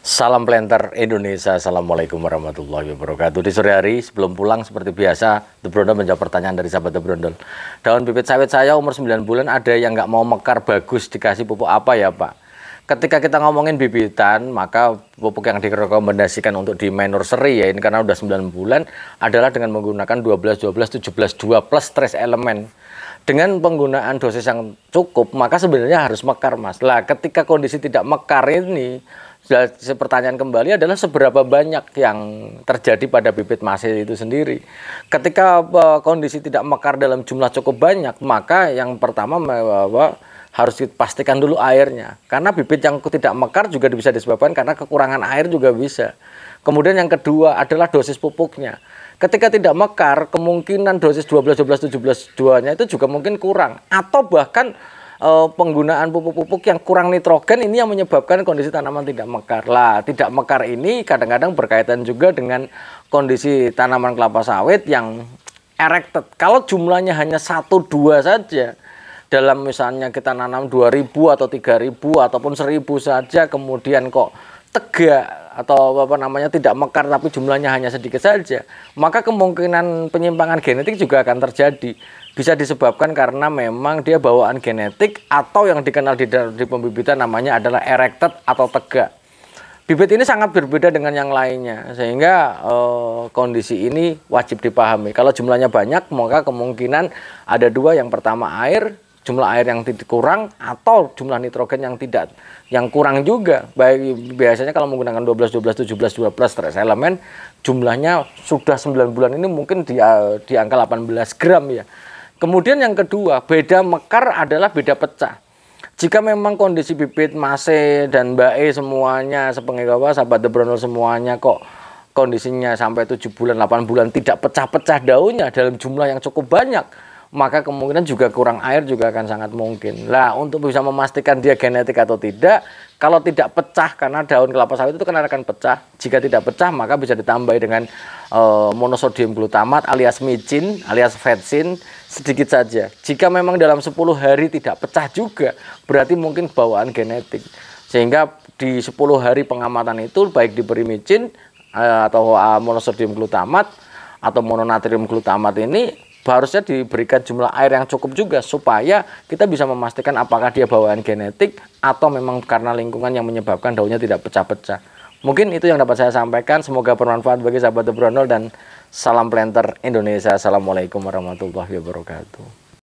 Salam Planter Indonesia, Assalamualaikum warahmatullahi wabarakatuh Di sore hari sebelum pulang seperti biasa The Brondol menjawab pertanyaan dari sahabat The Brondol Daun bibit sawit saya umur 9 bulan ada yang nggak mau mekar bagus dikasih pupuk apa ya Pak? Ketika kita ngomongin bibitan maka pupuk yang direkomendasikan untuk di main nursery ya ini karena udah 9 bulan adalah dengan menggunakan 12, 12, 17, 2 plus stress elemen dengan penggunaan dosis yang cukup maka sebenarnya harus mekar mas lah ketika kondisi tidak mekar ini Nah, saya pertanyaan kembali adalah seberapa banyak yang terjadi pada bibit masih itu sendiri. Ketika uh, kondisi tidak mekar dalam jumlah cukup banyak, maka yang pertama bahwa harus dipastikan dulu airnya. Karena bibit yang tidak mekar juga bisa disebabkan karena kekurangan air juga bisa. Kemudian yang kedua adalah dosis pupuknya. Ketika tidak mekar, kemungkinan dosis 12 12 17 2-nya itu juga mungkin kurang atau bahkan uh, penggunaan pupuk-pupuk yang kurang nitrogen ini yang menyebabkan kondisi tanaman tidak mekar. Lah, tidak mekar ini kadang-kadang berkaitan juga dengan kondisi tanaman kelapa sawit yang erected. Kalau jumlahnya hanya satu dua saja, dalam misalnya kita nanam 2000 atau 3000 ataupun 1000 saja kemudian kok tegak atau apa namanya tidak mekar tapi jumlahnya hanya sedikit saja, maka kemungkinan penyimpangan genetik juga akan terjadi. Bisa disebabkan karena memang dia bawaan genetik atau yang dikenal di, di pembibitan namanya adalah erected atau tegak. Bibit ini sangat berbeda dengan yang lainnya, sehingga eh, kondisi ini wajib dipahami. Kalau jumlahnya banyak, maka kemungkinan ada dua: yang pertama air, jumlah air yang tidak kurang atau jumlah nitrogen yang tidak yang kurang juga. Baik biasanya kalau menggunakan 12 12 17 12 stress elemen jumlahnya sudah 9 bulan ini mungkin di di angka 18 gram ya. Kemudian yang kedua, beda mekar adalah beda pecah. Jika memang kondisi bibit Mase dan Bae semuanya sepenggawa sahabat Debrono semuanya kok kondisinya sampai 7 bulan 8 bulan tidak pecah-pecah daunnya dalam jumlah yang cukup banyak maka kemungkinan juga kurang air juga akan sangat mungkin. Nah, untuk bisa memastikan dia genetik atau tidak, kalau tidak pecah karena daun kelapa sawit itu kan akan pecah. Jika tidak pecah, maka bisa ditambah dengan e, monosodium glutamat alias micin, alias vetsin sedikit saja. Jika memang dalam 10 hari tidak pecah juga, berarti mungkin bawaan genetik. Sehingga di 10 hari pengamatan itu baik diberi micin e, atau e, monosodium glutamat atau mononatrium glutamat ini harusnya diberikan jumlah air yang cukup juga supaya kita bisa memastikan apakah dia bawaan genetik atau memang karena lingkungan yang menyebabkan daunnya tidak pecah-pecah. Mungkin itu yang dapat saya sampaikan. Semoga bermanfaat bagi sahabat The dan salam planter Indonesia. Assalamualaikum warahmatullahi wabarakatuh.